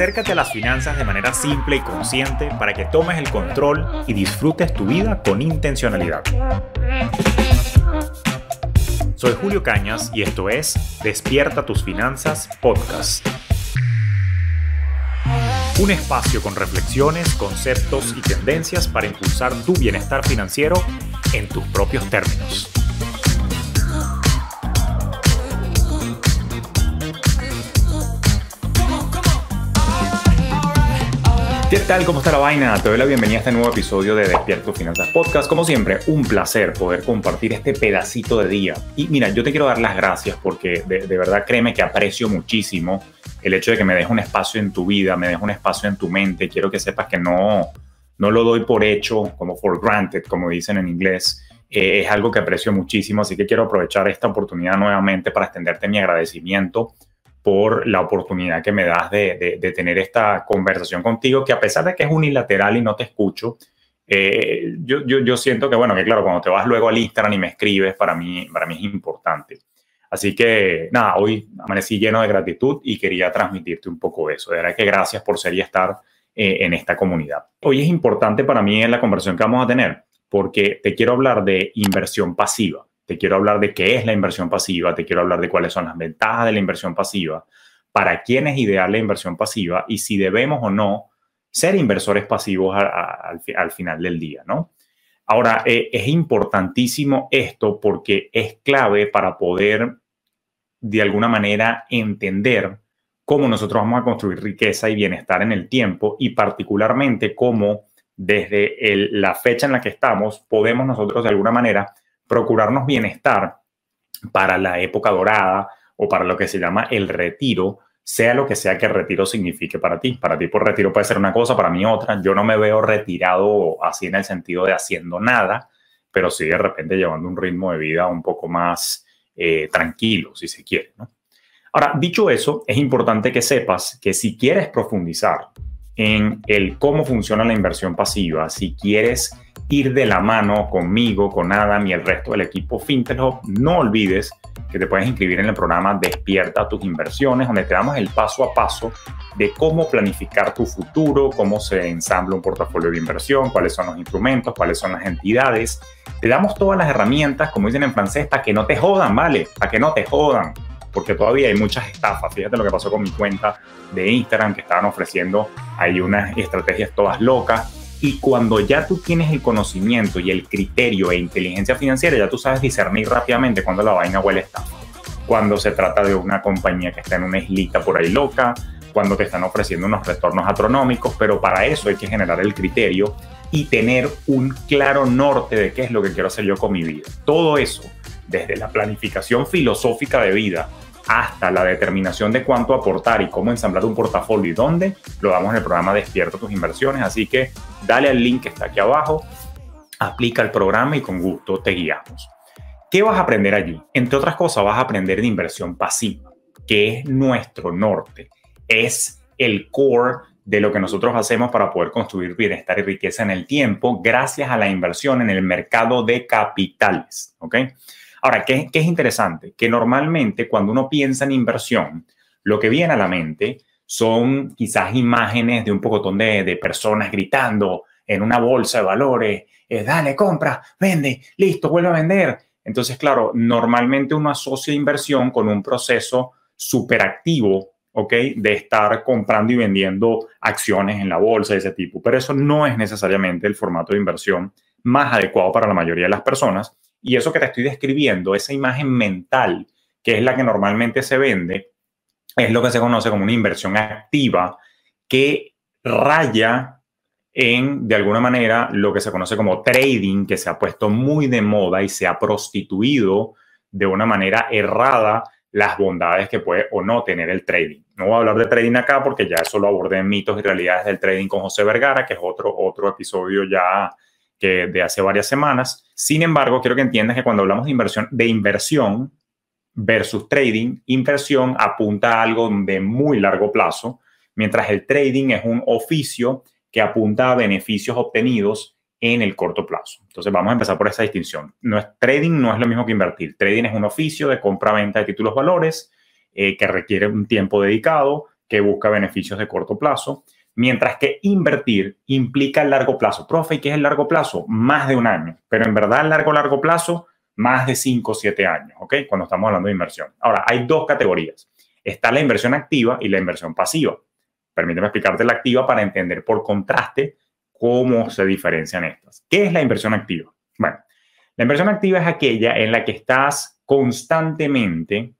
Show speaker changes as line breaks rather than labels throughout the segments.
Acércate a las finanzas de manera simple y consciente para que tomes el control y disfrutes tu vida con intencionalidad. Soy Julio Cañas y esto es Despierta tus finanzas podcast. Un espacio con reflexiones, conceptos y tendencias para impulsar tu bienestar financiero en tus propios términos. ¿Qué tal? ¿Cómo está la vaina? Te doy la bienvenida a este nuevo episodio de Despierto Finanzas Podcast. Como siempre, un placer poder compartir este pedacito de día. Y mira, yo te quiero dar las gracias porque de, verdad créeme que aprecio muchísimo el hecho de que me dejes un espacio en tu vida, me dejes un espacio en tu mente. Quiero que sepas que no, no lo doy por hecho, como for granted, como dicen en inglés. Eh, es algo que aprecio muchísimo, así que quiero aprovechar esta oportunidad nuevamente para extenderte mi agradecimiento por la oportunidad que me das de, tener esta conversación contigo, que a pesar de que es unilateral y no te escucho, eh, yo, siento que, bueno, que claro, cuando te vas luego al Instagram y me escribes, para mí, para mí es importante. Así que, nada, hoy amanecí lleno de gratitud y quería transmitirte un poco eso. De verdad que gracias por ser y estar eh, en esta comunidad. Hoy es importante para mí en la conversación que vamos a tener, porque te quiero hablar de inversión pasiva te quiero hablar de qué es la inversión pasiva, te quiero hablar de cuáles son las ventajas de la inversión pasiva, para quién es ideal la inversión pasiva y si debemos o no ser inversores pasivos al, final del día, ¿no? Ahora, eh, es importantísimo esto porque es clave para poder, de alguna manera, entender cómo nosotros vamos a construir riqueza y bienestar en el tiempo y particularmente cómo desde la fecha en la que estamos podemos nosotros, de alguna manera, procurarnos bienestar para la época dorada o para lo que se llama el retiro, sea lo que sea que retiro signifique para ti. Para ti por pues, retiro puede ser una cosa, para mí otra. Yo no me veo retirado así en el sentido de haciendo nada, pero sí de repente llevando un ritmo de vida un poco más eh, tranquilo, si se quiere. Ahora, dicho eso, es importante que sepas que si quieres profundizar en el cómo funciona la inversión pasiva. Si quieres ir de la mano conmigo, con Adam y el resto del equipo FinTech no olvides que te puedes inscribir en el programa Despierta tus inversiones, donde te damos el paso a paso de cómo planificar tu futuro, cómo se ensambla un portafolio de inversión, cuáles son los instrumentos, cuáles son las entidades. Te damos todas las herramientas, como dicen en francés, para que no te jodan, ¿vale? Para que no te jodan porque todavía hay muchas estafas. Fíjate lo que pasó con mi cuenta de Instagram, que estaban ofreciendo ahí unas estrategias todas locas. Y cuando ya tú tienes el conocimiento y el criterio e inteligencia financiera, ya tú sabes discernir rápidamente cuando la vaina huele estafa. Cuando se trata de una compañía que está en una islita por ahí loca, cuando te están ofreciendo unos retornos astronómicos, pero para eso hay que generar el criterio y tener un claro norte de qué es lo que quiero hacer yo con mi vida. Todo eso desde la planificación filosófica de vida hasta la determinación de cuánto aportar y cómo ensamblar un portafolio y dónde, lo damos en el programa Despierta tus inversiones. Así que dale al link que está aquí abajo, aplica el programa y con gusto te guiamos. ¿Qué vas a aprender allí? Entre otras cosas, vas a aprender de inversión pasiva, que es nuestro norte, es el core de lo que nosotros hacemos para poder construir bienestar y riqueza en el tiempo gracias a la inversión en el mercado de capitales. ¿ok?, Ahora, ¿qué, es interesante? Que normalmente cuando uno piensa en inversión, lo que viene a la mente son quizás imágenes de un pocotón de, de personas gritando en una bolsa de valores, eh, dale, compra, vende, listo, vuelve a vender. Entonces, claro, normalmente uno asocia inversión con un proceso superactivo, ¿ok? De estar comprando y vendiendo acciones en la bolsa de ese tipo. Pero eso no es necesariamente el formato de inversión más adecuado para la mayoría de las personas. Y eso que te estoy describiendo, esa imagen mental, que es la que normalmente se vende, es lo que se conoce como una inversión activa que raya en, de alguna manera, lo que se conoce como trading, que se ha puesto muy de moda y se ha prostituido de una manera errada las bondades que puede o no tener el trading. No voy a hablar de trading acá porque ya eso lo abordé en mitos y realidades del trading con José Vergara, que es otro, otro episodio ya que de hace varias semanas. Sin embargo, quiero que entiendas que cuando hablamos de inversión, de inversión versus trading, inversión apunta a algo de muy largo plazo, mientras el trading es un oficio que apunta a beneficios obtenidos en el corto plazo. Entonces vamos a empezar por esa distinción. No es, trading no es lo mismo que invertir. Trading es un oficio de compra-venta de títulos valores eh, que requiere un tiempo dedicado, que busca beneficios de corto plazo. Mientras que invertir implica el largo plazo. Profe, ¿y qué es el largo plazo? Más de un año, pero en verdad el largo, largo plazo, más de 5 o 7 años, ¿ok? Cuando estamos hablando de inversión. Ahora, hay dos categorías. Está la inversión activa y la inversión pasiva. Permíteme explicarte la activa para entender por contraste cómo se diferencian estas. ¿Qué es la inversión activa? Bueno, la inversión activa es aquella en la que estás constantemente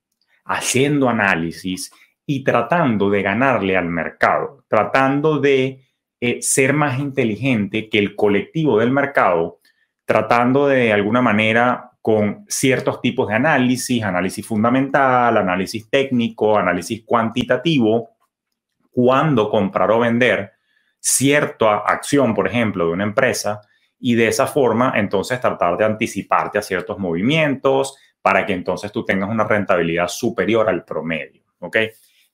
haciendo análisis, y tratando de ganarle al mercado, tratando de eh, ser más inteligente que el colectivo del mercado, tratando de, alguna manera con ciertos tipos de análisis, análisis fundamental, análisis técnico, análisis cuantitativo, cuándo comprar o vender cierta acción, por ejemplo, de una empresa, y de esa forma entonces tratar de anticiparte a ciertos movimientos para que entonces tú tengas una rentabilidad superior al promedio, ¿ok?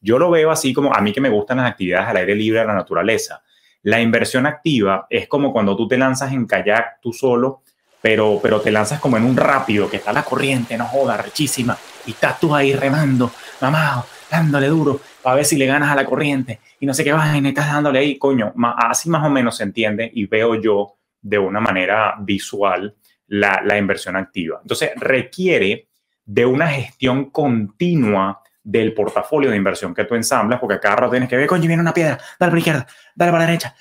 Yo lo veo así como a mí que me gustan las actividades al aire libre, a la naturaleza. La inversión activa es como cuando tú te lanzas en kayak tú solo, pero, pero te lanzas como en un rápido, que está la corriente, no joda, rechísima, y estás tú ahí remando, mamado, dándole duro, para ver si le ganas a la corriente, y no sé qué vas, y estás dándole ahí, coño, así más o menos se entiende y veo yo de una manera visual la, la inversión activa. Entonces requiere de una gestión continua del portafolio de inversión que tú ensamblas, porque cada rato tienes que ver, coño, viene una piedra, dale para la izquierda, dale para la derecha,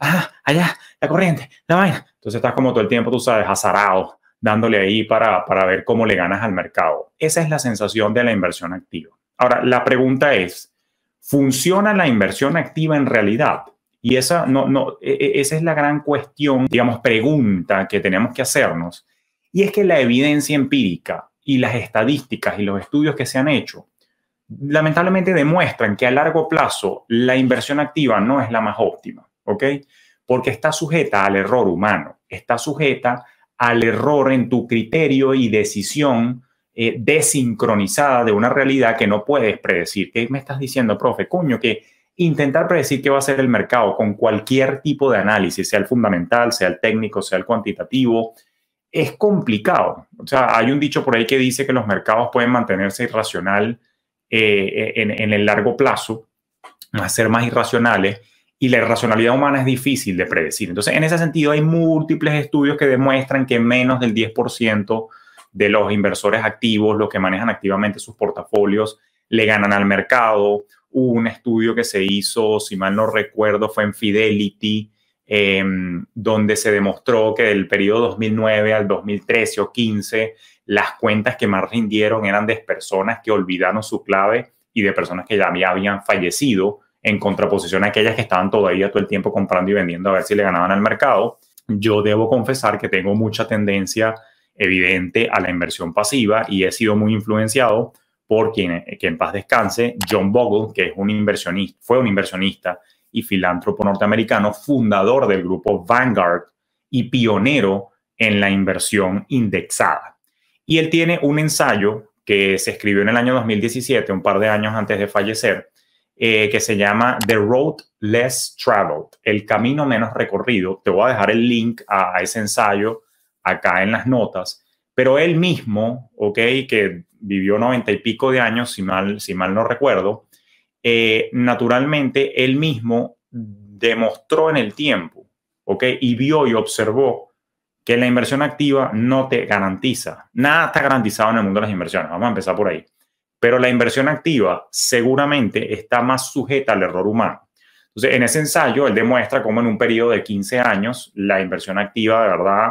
ah allá, la corriente, la vaina. Entonces estás como todo el tiempo, tú sabes, azarado, dándole ahí para, ver cómo le ganas al mercado. Esa es la sensación de la inversión activa. Ahora, la pregunta es, ¿funciona la inversión activa en realidad? Y esa, no, no, e, e, esa es la gran cuestión, digamos, pregunta que tenemos que hacernos. Y es que la evidencia empírica y las estadísticas y los estudios que se han hecho lamentablemente demuestran que a largo plazo la inversión activa no es la más óptima, ¿ok? Porque está sujeta al error humano, está sujeta al error en tu criterio y decisión eh, desincronizada de una realidad que no puedes predecir. ¿Qué me estás diciendo, profe? Coño, que intentar predecir qué va a ser el mercado con cualquier tipo de análisis, sea el fundamental, sea el técnico, sea el cuantitativo, es complicado. O sea, hay un dicho por ahí que dice que los mercados pueden mantenerse irracional eh, en, el largo plazo, a ser más irracionales y la irracionalidad humana es difícil de predecir. Entonces, en ese sentido, hay múltiples estudios que demuestran que menos del 10% de los inversores activos, los que manejan activamente sus portafolios, le ganan al mercado. Hubo un estudio que se hizo, si mal no recuerdo, fue en Fidelity, em, donde se demostró que del periodo 2009 al 2013 o 2015, las cuentas que más rindieron eran de personas que olvidaron su clave y de personas que ya habían fallecido, en contraposición a aquellas que estaban todavía todo el tiempo comprando y vendiendo a ver si le ganaban al mercado. Yo debo confesar que tengo mucha tendencia evidente a la inversión pasiva y he sido muy influenciado por quien, que en paz descanse, John Bogle, que es un inversionista, fue un inversionista y filántropo norteamericano, fundador del grupo Vanguard y pionero en la inversión indexada. Y él tiene un ensayo que se escribió en el año 2017, un par de años antes de fallecer, eh, que se llama The Road Less Traveled, el camino menos recorrido. Te voy a dejar el link a, ese ensayo acá en las notas. Pero él mismo, ok, que vivió noventa y pico de años, si mal, si mal no recuerdo, eh, naturalmente él mismo demostró en el tiempo, ok, y vio y observó que la inversión activa no te garantiza. Nada está garantizado en el mundo de las inversiones. Vamos a empezar por ahí. Pero la inversión activa seguramente está más sujeta al error humano. Entonces, en ese ensayo, él demuestra cómo en un periodo de 15 años, la inversión activa de verdad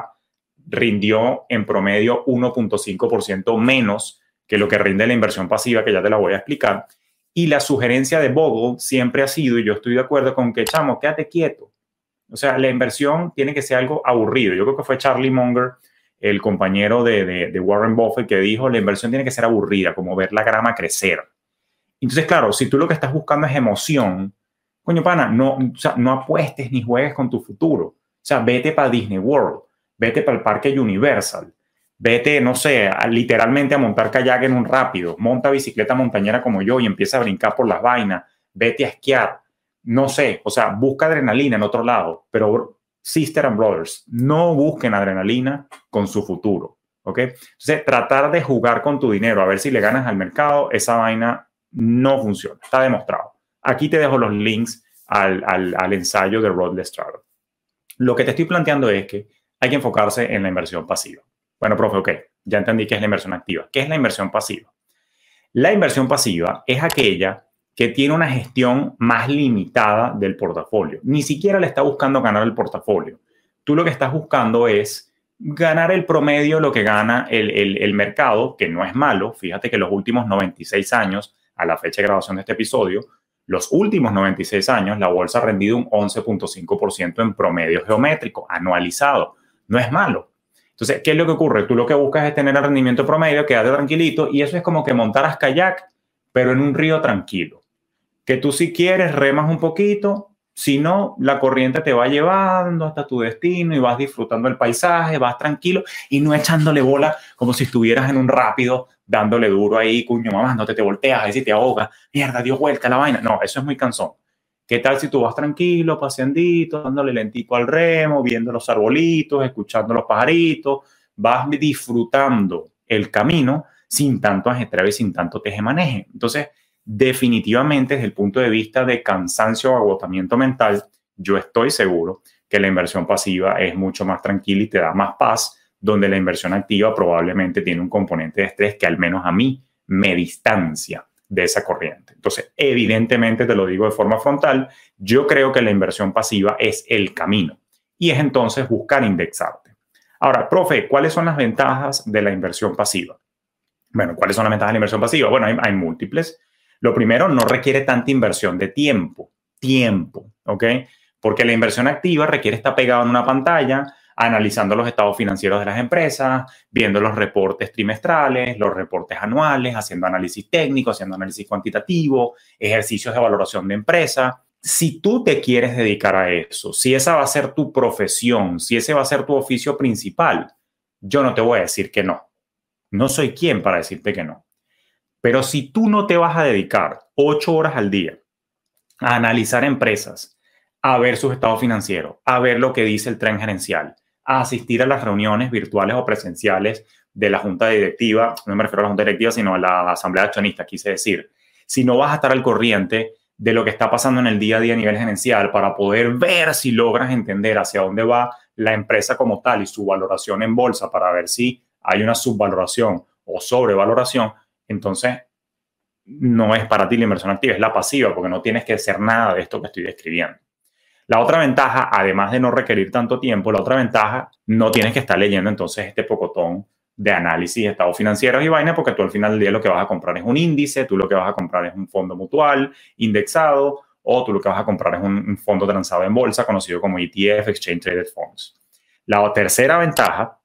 rindió en promedio 1.5% menos que lo que rinde la inversión pasiva, que ya te la voy a explicar. Y la sugerencia de Bogle siempre ha sido, y yo estoy de acuerdo con que, chamo, quédate quieto, o sea, la inversión tiene que ser algo aburrido. Yo creo que fue Charlie Munger, el compañero de, Warren Buffett, que dijo, la inversión tiene que ser aburrida, como ver la grama crecer. Entonces, claro, si tú lo que estás buscando es emoción, coño, pana, no, no apuestes ni juegues con tu futuro. O sea, vete para Disney World, vete para el parque Universal, vete, no sé, literalmente a montar kayak en un rápido, monta bicicleta montañera como yo y empieza a brincar por las vainas, vete a esquiar, no sé, o sea, busca adrenalina en otro lado, pero Sister and Brothers, no busquen adrenalina con su futuro, ¿ok? Entonces, tratar de jugar con tu dinero, a ver si le ganas al mercado, esa vaina no funciona, está demostrado. Aquí te dejo los links al, ensayo de Rod Lestrade. Lo que te estoy planteando es que hay que enfocarse en la inversión pasiva. Bueno, profe, ok, ya entendí qué es la inversión activa. ¿Qué es la inversión pasiva? La inversión pasiva es aquella que tiene una gestión más limitada del portafolio. Ni siquiera le está buscando ganar el portafolio. Tú lo que estás buscando es ganar el promedio, lo que gana el, mercado, que no es malo. Fíjate que los últimos 96 años, a la fecha de grabación de este episodio, los últimos 96 años, la bolsa ha rendido un 11.5% en promedio geométrico, anualizado. No es malo. Entonces, ¿qué es lo que ocurre? Tú lo que buscas es tener el rendimiento promedio, quedarte tranquilito, y eso es como que montaras kayak, pero en un río tranquilo que tú si quieres remas un poquito, si no, la corriente te va llevando hasta tu destino y vas disfrutando el paisaje, vas tranquilo y no echándole bola como si estuvieras en un rápido dándole duro ahí, cuño, mamá, no te, te volteas, ahí si te ahogas, mierda, Dios, vuelta la vaina. No, eso es muy cansón. ¿Qué tal si tú vas tranquilo, paseandito, dándole lentico al remo, viendo los arbolitos, escuchando los pajaritos, vas disfrutando el camino sin tanto ajetreo y sin tanto teje-maneje? Entonces, definitivamente desde el punto de vista de cansancio o agotamiento mental, yo estoy seguro que la inversión pasiva es mucho más tranquila y te da más paz, donde la inversión activa probablemente tiene un componente de estrés que al menos a mí me distancia de esa corriente. Entonces, evidentemente te lo digo de forma frontal, yo creo que la inversión pasiva es el camino y es entonces buscar indexarte. Ahora, profe, ¿cuáles son las ventajas de la inversión pasiva? Bueno, ¿cuáles son las ventajas de la inversión pasiva? Bueno, hay, múltiples. Lo primero, no requiere tanta inversión de tiempo, tiempo, ¿ok? Porque la inversión activa requiere estar pegado en una pantalla, analizando los estados financieros de las empresas, viendo los reportes trimestrales, los reportes anuales, haciendo análisis técnico, haciendo análisis cuantitativo, ejercicios de valoración de empresa. Si tú te quieres dedicar a eso, si esa va a ser tu profesión, si ese va a ser tu oficio principal, yo no te voy a decir que no. No soy quien para decirte que no. Pero si tú no te vas a dedicar ocho horas al día a analizar empresas, a ver sus estados financieros, a ver lo que dice el tren gerencial, a asistir a las reuniones virtuales o presenciales de la junta directiva, no me refiero a la junta directiva, sino a la asamblea de quise decir, si no vas a estar al corriente de lo que está pasando en el día a día a nivel gerencial para poder ver si logras entender hacia dónde va la empresa como tal y su valoración en bolsa para ver si hay una subvaloración o sobrevaloración, entonces no es para ti la inversión activa, es la pasiva, porque no tienes que hacer nada de esto que estoy describiendo. La otra ventaja, además de no requerir tanto tiempo, la otra ventaja, no tienes que estar leyendo entonces este pocotón de análisis de estados financieros y vaina, porque tú al final del día lo que vas a comprar es un índice, tú lo que vas a comprar es un fondo mutual indexado, o tú lo que vas a comprar es un, fondo transado en bolsa conocido como ETF, Exchange Traded Funds. La tercera ventaja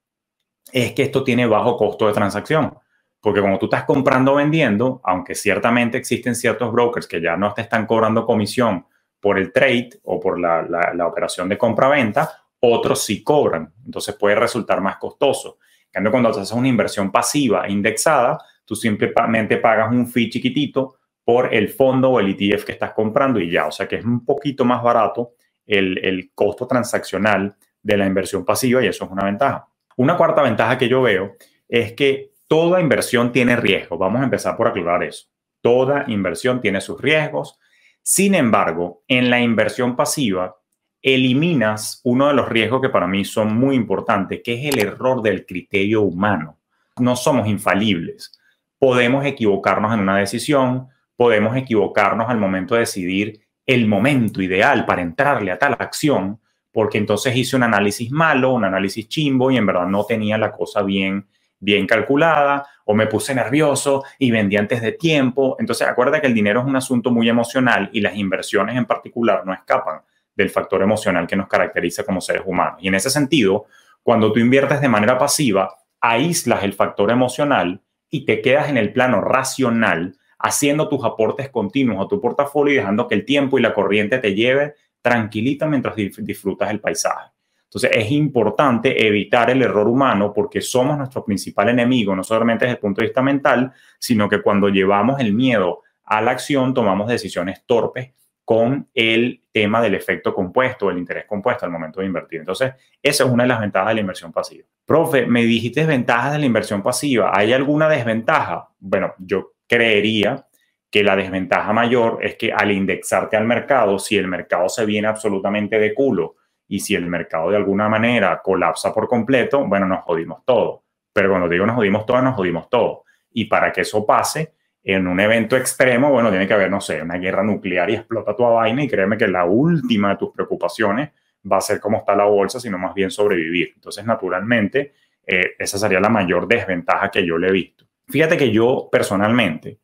es que esto tiene bajo costo de transacción. Porque como tú estás comprando o vendiendo, aunque ciertamente existen ciertos brokers que ya no te están cobrando comisión por el trade o por la, operación de compra-venta, otros sí cobran. Entonces puede resultar más costoso. En cuando haces una inversión pasiva e indexada, tú simplemente pagas un fee chiquitito por el fondo o el ETF que estás comprando y ya. O sea que es un poquito más barato el, el costo transaccional de la inversión pasiva y eso es una ventaja. Una cuarta ventaja que yo veo es que Toda inversión tiene riesgo. Vamos a empezar por aclarar eso. Toda inversión tiene sus riesgos. Sin embargo, en la inversión pasiva eliminas uno de los riesgos que para mí son muy importantes, que es el error del criterio humano. No somos infalibles. Podemos equivocarnos en una decisión, podemos equivocarnos al momento de decidir el momento ideal para entrarle a tal acción, porque entonces hice un análisis malo, un análisis chimbo y en verdad no tenía la cosa bien bien calculada o me puse nervioso y vendí antes de tiempo. Entonces, acuérdate que el dinero es un asunto muy emocional y las inversiones en particular no escapan del factor emocional que nos caracteriza como seres humanos. Y en ese sentido, cuando tú inviertes de manera pasiva, aíslas el factor emocional y te quedas en el plano racional haciendo tus aportes continuos a tu portafolio y dejando que el tiempo y la corriente te lleve tranquilita mientras disfrutas el paisaje. Entonces es importante evitar el error humano porque somos nuestro principal enemigo, no solamente desde el punto de vista mental, sino que cuando llevamos el miedo a la acción tomamos decisiones torpes con el tema del efecto compuesto, el interés compuesto al momento de invertir. Entonces, esa es una de las ventajas de la inversión pasiva. Profe, me dijiste ventajas de la inversión pasiva. ¿Hay alguna desventaja? Bueno, yo creería que la desventaja mayor es que al indexarte al mercado, si el mercado se viene absolutamente de culo y si el mercado de alguna manera colapsa por completo, bueno, nos jodimos todo. Pero cuando digo nos jodimos todo, nos jodimos todo. Y para que eso pase, en un evento extremo, bueno, tiene que haber, no sé, una guerra nuclear y explota tu vaina y créeme que la última de tus preocupaciones va a ser cómo está la bolsa, sino más bien sobrevivir. Entonces, naturalmente, eh, esa sería la mayor desventaja que yo le he visto. Fíjate que yo personalmente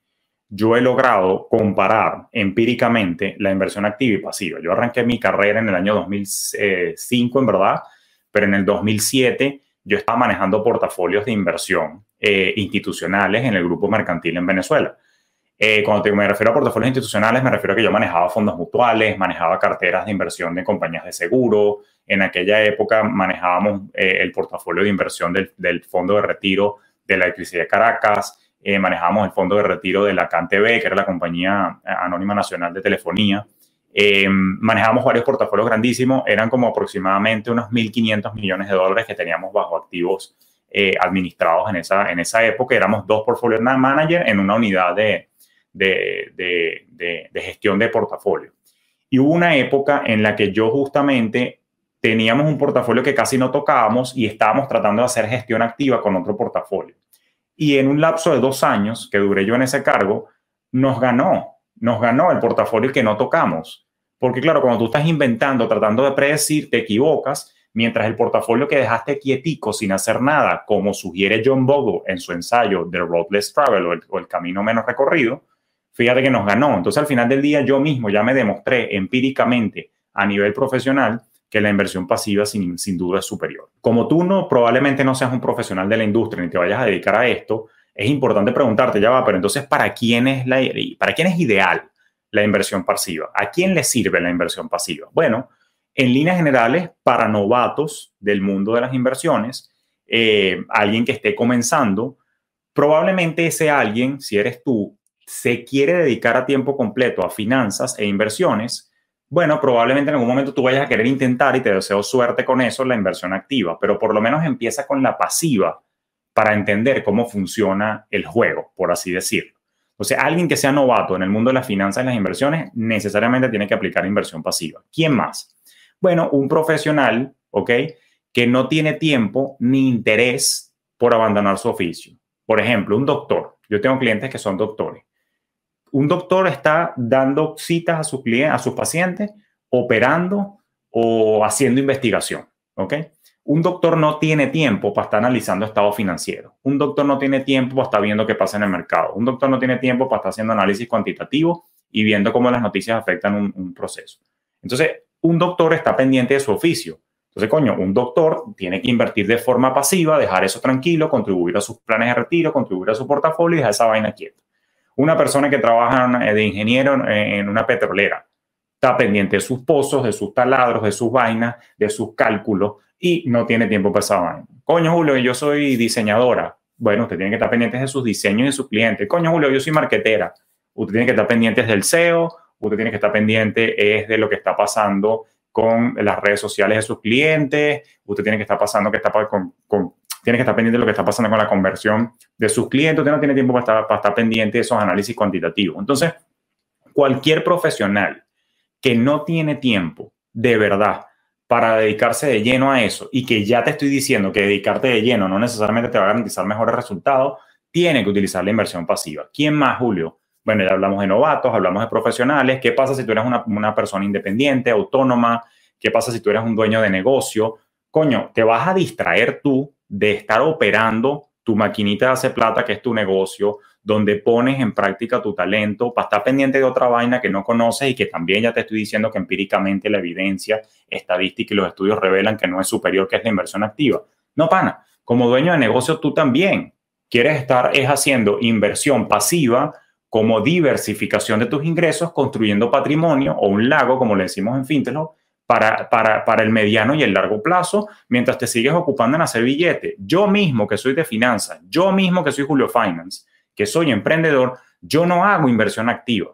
yo he logrado comparar empíricamente la inversión activa y pasiva. Yo arranqué mi carrera en el año 2005, eh, en verdad, pero en el 2007 yo estaba manejando portafolios de inversión eh, institucionales en el grupo mercantil en Venezuela. Eh, cuando me refiero a portafolios institucionales, me refiero a que yo manejaba fondos mutuales, manejaba carteras de inversión de compañías de seguro. En aquella época manejábamos el portafolio de inversión del, del Fondo de Retiro de la Electricidad de Caracas eh, manejamos el fondo de retiro de la CanTV, que era la compañía eh, anónima nacional de telefonía. Eh, manejamos varios portafolios grandísimos, eran como aproximadamente unos 1.500 millones de dólares que teníamos bajo activos eh, administrados en esa, en esa época. Éramos dos portfolio manager en una unidad de, de, de gestión de portafolio. Y hubo una época en la que yo justamente teníamos un portafolio que casi no tocábamos y estábamos tratando de hacer gestión activa con otro portafolio y en un lapso de dos años que duré yo en ese cargo, nos ganó, nos ganó el portafolio que no tocamos. Porque claro, cuando tú estás inventando, tratando de predecir, te equivocas, mientras el portafolio que dejaste quietico sin hacer nada, como sugiere John Bogle en su ensayo The Road Less Travel o el Camino Menos Recorrido, fíjate que nos ganó. Entonces al final del día yo mismo ya me demostré empíricamente a nivel profesional que la inversión pasiva sin, duda es superior. Como tú no, probablemente no seas un profesional de la industria ni te vayas a dedicar a esto, es importante preguntarte, ya va, pero entonces, ¿para quién es, la, para quién es ideal la inversión pasiva? ¿A quién le sirve la inversión pasiva? Bueno, en líneas generales, para novatos del mundo de las inversiones, eh, alguien que esté comenzando, probablemente ese alguien, si eres tú, se quiere dedicar a tiempo completo a finanzas e inversiones, bueno, probablemente en algún momento tú vayas a querer intentar y te deseo suerte con eso, la inversión activa, pero por lo menos empieza con la pasiva para entender cómo funciona el juego, por así decirlo. O sea, alguien que sea novato en el mundo de las finanzas y las inversiones necesariamente tiene que aplicar inversión pasiva. ¿Quién más? Bueno, un profesional, ¿ok? Que no tiene tiempo ni interés por abandonar su oficio. Por ejemplo, un doctor. Yo tengo clientes que son doctores un doctor está dando citas a sus clientes, a pacientes, operando o haciendo investigación, ¿ok? Un doctor no tiene tiempo para estar analizando estado financiero. Un doctor no tiene tiempo para estar viendo qué pasa en el mercado. Un doctor no tiene tiempo para estar haciendo análisis cuantitativo y viendo cómo las noticias afectan un, un proceso. Entonces, un doctor está pendiente de su oficio. Entonces, coño, un doctor tiene que invertir de forma pasiva, dejar eso tranquilo, contribuir a sus planes de retiro, contribuir a su portafolio y dejar esa vaina quieta. Una persona que trabaja eh, de ingeniero eh, en una petrolera está pendiente de sus pozos, de sus taladros, de sus vainas, de sus cálculos y no tiene tiempo para esa vaina. Coño, Julio, yo soy diseñadora. Bueno, usted tiene que estar pendiente de sus diseños y de sus clientes. Coño, Julio, yo soy marquetera. Usted tiene que estar pendiente del SEO, usted tiene que estar pendiente es eh, de lo que está pasando con las redes sociales de sus clientes, usted tiene que estar pasando que está con tiene que estar pendiente de lo que está pasando con la conversión de sus clientes, usted no tiene tiempo para estar, para estar pendiente de esos análisis cuantitativos. Entonces, cualquier profesional que no tiene tiempo de verdad para dedicarse de lleno a eso y que ya te estoy diciendo que dedicarte de lleno no necesariamente te va a garantizar mejores resultados, tiene que utilizar la inversión pasiva. ¿Quién más, Julio? Bueno, ya hablamos de novatos, hablamos de profesionales. ¿Qué pasa si tú eres una, una persona independiente, autónoma? ¿Qué pasa si tú eres un dueño de negocio? Coño, te vas a distraer tú de estar operando tu maquinita de hace plata, que es tu negocio, donde pones en práctica tu talento para estar pendiente de otra vaina que no conoces y que también ya te estoy diciendo que empíricamente la evidencia estadística y los estudios revelan que no es superior, que es la inversión activa. No, pana, como dueño de negocio tú también quieres estar es haciendo inversión pasiva como diversificación de tus ingresos, construyendo patrimonio o un lago, como le decimos en Fintelo, para, el mediano y el largo plazo, mientras te sigues ocupando en hacer billete. Yo mismo que soy de finanzas, yo mismo que soy Julio Finance, que soy emprendedor, yo no hago inversión activa,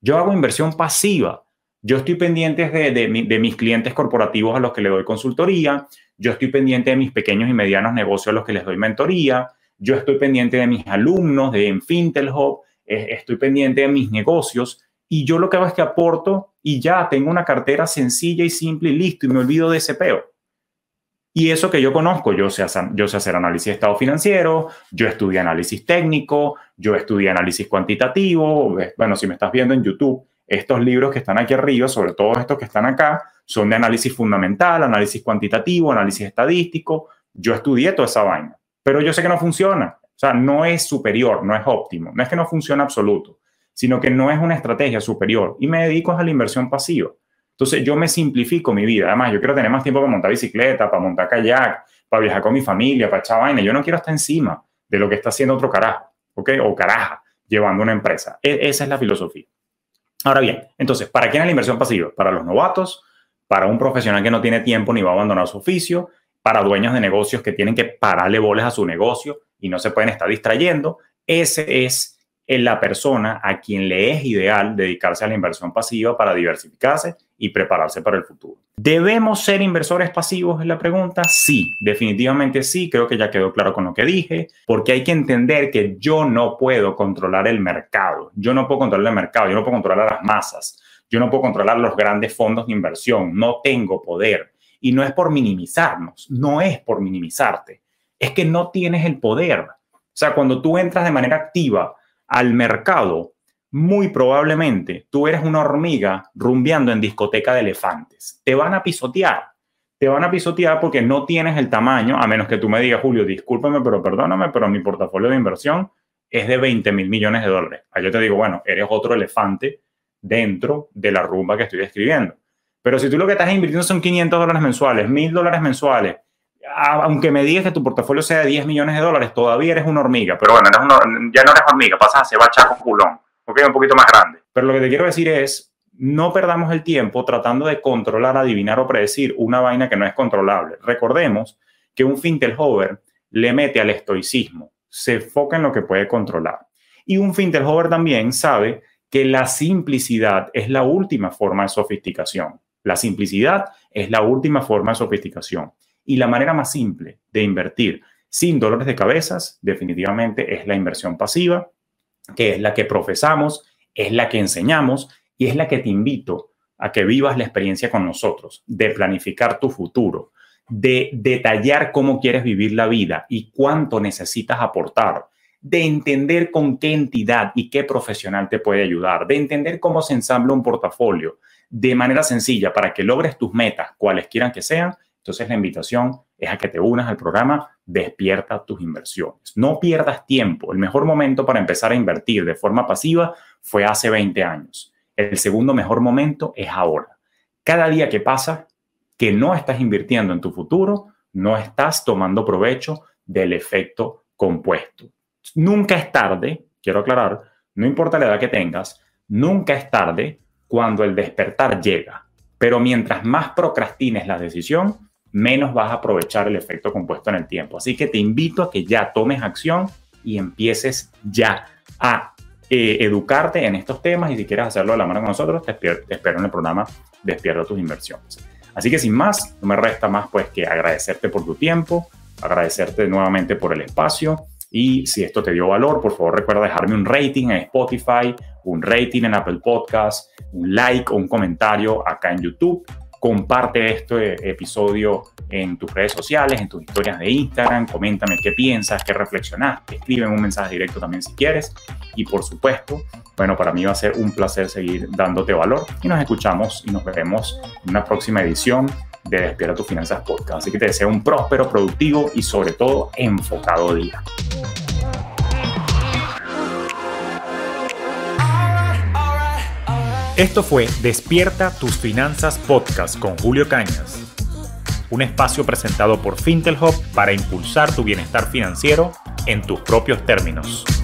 yo hago inversión pasiva. Yo estoy pendiente de, mis clientes corporativos a los que le doy consultoría, yo estoy pendiente de mis pequeños y medianos negocios a los que les doy mentoría, yo estoy pendiente de mis alumnos de Enfintel Hub, estoy pendiente de mis negocios y yo lo que hago es que aporto y ya tengo una cartera sencilla y simple y listo y me olvido de ese peo. Y eso que yo conozco, yo sé, hacer, yo sé hacer análisis de estado financiero, yo estudié análisis técnico, yo estudié análisis cuantitativo, bueno, si me estás viendo en YouTube, estos libros que están aquí arriba, sobre todo estos que están acá, son de análisis fundamental, análisis cuantitativo, análisis estadístico, yo estudié toda esa vaina, pero yo sé que no funciona, o sea, no es superior, no es óptimo, no es que no funcione absoluto, sino que no es una estrategia superior y me dedico a la inversión pasiva. Entonces yo me simplifico mi vida. Además, yo quiero tener más tiempo para montar bicicleta, para montar kayak, para viajar con mi familia, para echar vaina. Yo no quiero estar encima de lo que está haciendo otro carajo, ¿ok? O caraja, llevando una empresa. E, esa es la filosofía. Ahora bien, entonces, ¿para quién es la inversión pasiva? Para los novatos, para un profesional que no tiene tiempo ni va a abandonar su oficio, para dueños de negocios que tienen que pararle boles a su negocio y no se pueden estar distrayendo. Ese es la persona a quien le es ideal dedicarse a la inversión pasiva para diversificarse y prepararse para el futuro. ¿Debemos ser inversores pasivos? en la pregunta. Sí, definitivamente sí. Creo que ya quedó claro con lo que dije, porque hay que entender que yo no puedo controlar el mercado. Yo no puedo controlar el mercado, yo no puedo controlar a las masas, yo no puedo controlar los grandes fondos de inversión, no tengo poder. Y no es por minimizarnos, no es por minimizarte, es que no tienes el poder. O sea, cuando tú entras de manera activa, al mercado, muy probablemente tú eres una hormiga rumbeando en discoteca de elefantes. Te van a pisotear. Te van a pisotear porque no tienes el tamaño, a menos que tú me digas, Julio, discúlpame, pero perdóname, pero mi portafolio de inversión es de 20 mil millones de dólares. Ahí yo te digo, bueno, eres otro elefante dentro de la rumba que estoy describiendo. Pero si tú lo que estás invirtiendo son 500 dólares mensuales, 1000 dólares mensuales, aunque me digas que tu portafolio sea de 10 millones de dólares, todavía eres una hormiga. Pero, bueno, ya no eres hormiga, pasas a ser con culón, porque un poquito más grande. Pero lo que te quiero decir es, no perdamos el tiempo tratando de controlar, adivinar o predecir una vaina que no es controlable. Recordemos que un Fintelhover le mete al estoicismo, se enfoca en lo que puede controlar. Y un Fintelhover también sabe que la simplicidad es la última forma de sofisticación. La simplicidad es la última forma de sofisticación. Y la manera más simple de invertir sin dolores de cabezas definitivamente es la inversión pasiva, que es la que profesamos, es la que enseñamos y es la que te invito a que vivas la experiencia con nosotros, de planificar tu futuro, de detallar cómo quieres vivir la vida y cuánto necesitas aportar, de entender con qué entidad y qué profesional te puede ayudar, de entender cómo se ensambla un portafolio de manera sencilla para que logres tus metas, cuales quieran que sean, entonces la invitación es a que te unas al programa Despierta tus inversiones. No pierdas tiempo. El mejor momento para empezar a invertir de forma pasiva fue hace 20 años. El segundo mejor momento es ahora. Cada día que pasa que no estás invirtiendo en tu futuro, no estás tomando provecho del efecto compuesto. Nunca es tarde, quiero aclarar, no importa la edad que tengas, nunca es tarde cuando el despertar llega. Pero mientras más procrastines la decisión, menos vas a aprovechar el efecto compuesto en el tiempo. Así que te invito a que ya tomes acción y empieces ya a eh, educarte en estos temas y si quieres hacerlo a la mano con nosotros, te, espero en el programa Despierta tus inversiones. Así que sin más, no me resta más pues que agradecerte por tu tiempo, agradecerte nuevamente por el espacio y si esto te dio valor, por favor recuerda dejarme un rating en Spotify, un rating en Apple Podcasts, un like o un comentario acá en YouTube comparte este episodio en tus redes sociales, en tus historias de Instagram, coméntame qué piensas, qué reflexionas. escribe un mensaje directo también si quieres y por supuesto, bueno, para mí va a ser un placer seguir dándote valor y nos escuchamos y nos vemos en una próxima edición de Despierta tus finanzas podcast. Así que te deseo un próspero, productivo y sobre todo enfocado día. Esto fue Despierta tus finanzas podcast con Julio Cañas, un espacio presentado por Fintelhop para impulsar tu bienestar financiero en tus propios términos.